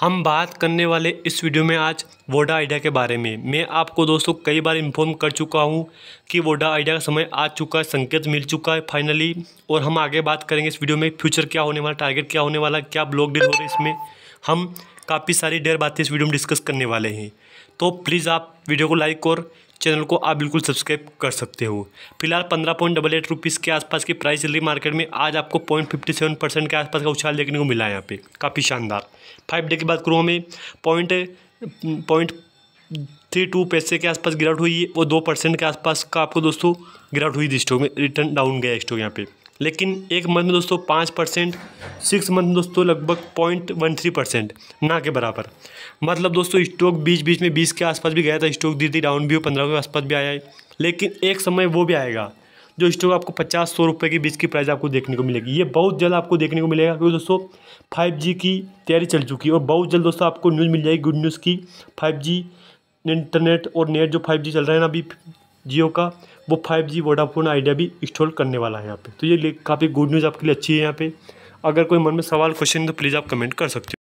हम बात करने वाले इस वीडियो में आज वोडा आइडिया के बारे में मैं आपको दोस्तों कई बार इन्फॉर्म कर चुका हूँ कि वोडा आइडिया का समय आ चुका है संकेत मिल चुका है फाइनली और हम आगे बात करेंगे इस वीडियो में फ्यूचर क्या होने वाला टारगेट क्या होने वाला क्या ब्लॉक डील हो रहा है इसमें हम काफ़ी सारी डेयर बातें इस वीडियो में डिस्कस करने वाले हैं तो प्लीज़ आप वीडियो को लाइक और चैनल को आप बिल्कुल सब्सक्राइब कर सकते हो फिलहाल पंद्रह पॉइंट डबल एट रुपीज़ के आसपास की प्राइस चल रही मार्केट में आज आपको पॉइंट फिफ्टी सेवन परसेंट के आसपास का उछाल देखने को मिला है यहाँ पे काफ़ी शानदार फाइव डे की बात करूँ हमें पॉइंट पॉइंट थ्री टू पैसे के आसपास गिरावट हुई है वो दो परसेंट के आसपास का आपको दोस्तों गिरावट हुई थी स्टॉक में रिटर्न डाउन गया स्टॉक यहाँ पर लेकिन एक मंथ में दोस्तों पाँच परसेंट सिक्स मंथ में दोस्तों लगभग पॉइंट वन थ्री परसेंट ना के बराबर मतलब दोस्तों स्टॉक बीच बीच में बीस के आसपास भी गया था स्टॉक धीरे धीरे डाउन भी हो पंद्रह के आसपास भी आया है लेकिन एक समय वो भी आएगा जो स्टॉक आपको पचास सौ रुपये के बीच की प्राइस आपको देखने को मिलेगी ये बहुत जल्द आपको देखने को मिलेगा क्योंकि दोस्तों फाइव जी की तैयारी चल चुकी है और बहुत जल्द दोस्तों आपको न्यूज़ मिल जाएगी गुड न्यूज़ की फाइव जी इंटरनेट और नेट जो फाइव जी चल रहा है ना अभी जियो का वो फाइव जी वोडाफोन आइडिया भी इंस्टॉल करने वाला है यहाँ पे तो ये काफ़ी गुड न्यूज़ आपके लिए अच्छी है यहाँ पे अगर कोई मन में सवाल क्वेश्चन तो प्लीज़ आप कमेंट कर सकते हो